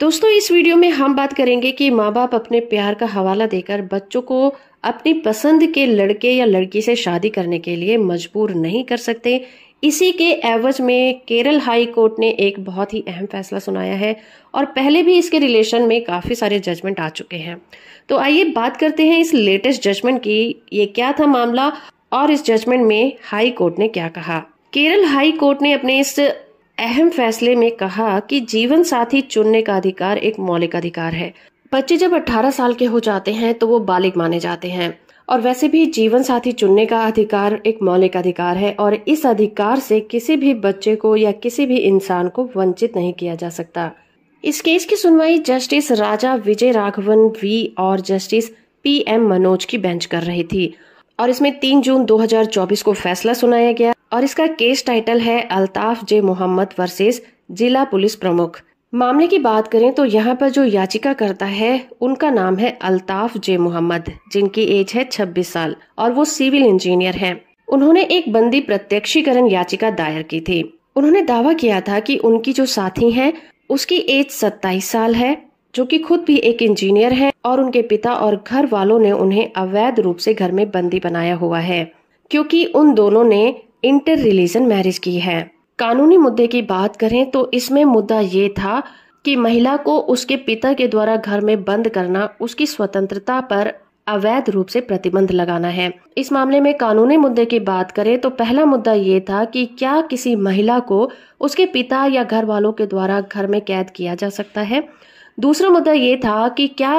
दोस्तों इस वीडियो में हम बात करेंगे कि माँ बाप अपने प्यार का हवाला देकर बच्चों को अपनी पसंद के लड़के या लड़की से शादी करने के लिए मजबूर नहीं कर सकते इसी के एवज में केरल हाई कोर्ट ने एक बहुत ही अहम फैसला सुनाया है और पहले भी इसके रिलेशन में काफ़ी सारे जजमेंट आ चुके हैं तो आइए बात करते हैं इस लेटेस्ट जजमेंट की ये क्या था मामला और इस जजमेंट में हाई कोर्ट ने क्या कहा केरल हाई कोर्ट ने अपने इस अहम फैसले में कहा कि जीवन साथी चुनने का अधिकार एक मौलिक अधिकार है बच्चे जब 18 साल के हो जाते हैं तो वो बालिग माने जाते हैं और वैसे भी जीवन साथी चुनने का अधिकार एक मौलिक अधिकार है और इस अधिकार से किसी भी बच्चे को या किसी भी इंसान को वंचित नहीं किया जा सकता इस केस की सुनवाई जस्टिस राजा विजय राघवन वी और जस्टिस पी एम मनोज की बेंच कर रही थी और इसमें 3 जून 2024 को फैसला सुनाया गया और इसका केस टाइटल है अल्ताफ जे मोहम्मद वर्सेस जिला पुलिस प्रमुख मामले की बात करें तो यहाँ पर जो याचिका करता है उनका नाम है अल्ताफ जे मोहम्मद जिनकी एज है 26 साल और वो सिविल इंजीनियर हैं। उन्होंने एक बंदी प्रत्यक्षीकरण याचिका दायर की थी उन्होंने दावा किया था कि उनकी जो साथी हैं उसकी एज 27 साल है जो कि खुद भी एक इंजीनियर हैं और उनके पिता और घर वालों ने उन्हें अवैध रूप से घर में बंदी बनाया हुआ है क्योंकि उन दोनों ने इंटर रिलीजन मैरिज की है कानूनी मुद्दे की बात करें तो इसमें मुद्दा ये था कि महिला को उसके पिता के द्वारा घर में बंद करना उसकी स्वतंत्रता पर अवैध रूप से प्रतिबंध लगाना है इस मामले में कानूनी मुद्दे की बात करें तो पहला मुद्दा ये था कि क्या किसी महिला को उसके पिता या घर वालों के द्वारा घर में कैद किया जा सकता है दूसरा मुद्दा ये था कि क्या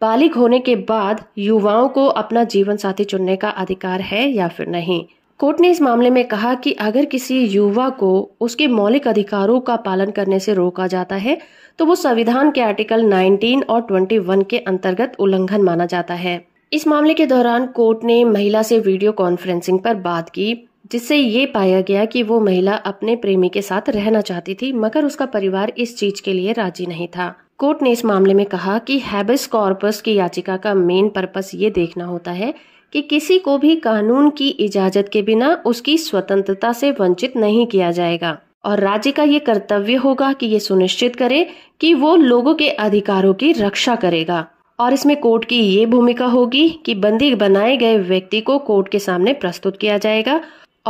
बालिग होने के बाद युवाओं को अपना जीवन साथी चुनने का अधिकार है या फिर नहीं कोर्ट ने इस मामले में कहा कि अगर किसी युवा को उसके मौलिक अधिकारों का पालन करने से रोका जाता है तो वो संविधान के आर्टिकल 19 और 21 के अंतर्गत उल्लंघन माना जाता है इस मामले के दौरान कोर्ट ने महिला से वीडियो कॉन्फ्रेंसिंग पर बात की जिससे ये पाया गया कि वो महिला अपने प्रेमी के साथ रहना चाहती थी मगर उसका परिवार इस चीज के लिए राजी नहीं था कोर्ट ने इस मामले में कहा कि हैबिस कॉर्पस की याचिका का मेन पर्पस ये देखना होता है कि किसी को भी कानून की इजाजत के बिना उसकी स्वतंत्रता से वंचित नहीं किया जाएगा और राज्य का ये कर्तव्य होगा कि ये सुनिश्चित करे कि वो लोगों के अधिकारों की रक्षा करेगा और इसमें कोर्ट की ये भूमिका होगी कि बंदी बनाए गए व्यक्ति को कोर्ट के सामने प्रस्तुत किया जाएगा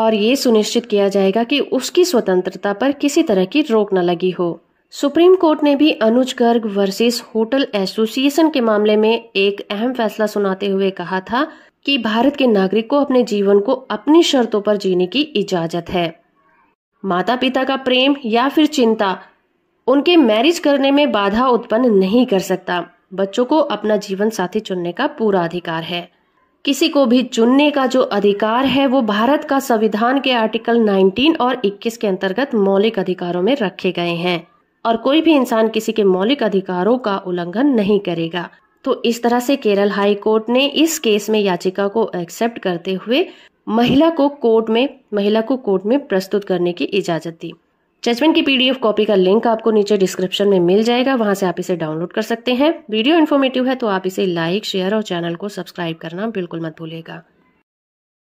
और ये सुनिश्चित किया जाएगा कि उसकी स्वतंत्रता पर किसी तरह की रोक न लगी हो सुप्रीम कोर्ट ने भी Anuj Garg versus hotel association के मामले में एक अहम फैसला सुनाते हुए कहा था कि भारत के नागरिक को अपने जीवन को अपनी शर्तों पर जीने की इजाजत है माता पिता का प्रेम या फिर चिंता उनके मैरिज करने में बाधा उत्पन्न नहीं कर सकता बच्चों को अपना जीवन साथी चुनने का पूरा अधिकार है किसी को भी चुनने का जो अधिकार है वो भारत का संविधान के आर्टिकल 19 और 21 के अंतर्गत मौलिक अधिकारों में रखे गए हैं और कोई भी इंसान किसी के मौलिक अधिकारों का उल्लंघन नहीं करेगा तो इस तरह से केरल हाई कोर्ट ने इस केस में याचिका को एक्सेप्ट करते हुए महिला को कोर्ट में महिला को कोर्ट में प्रस्तुत करने की इजाजत दी जजमेंट की पीडीएफ कॉपी का लिंक आपको नीचे डिस्क्रिप्शन में मिल जाएगा वहां से आप इसे डाउनलोड कर सकते हैं वीडियो इन्फॉर्मेटिव है तो आप इसे लाइक शेयर और चैनल को सब्सक्राइब करना बिल्कुल मत भूलिएगा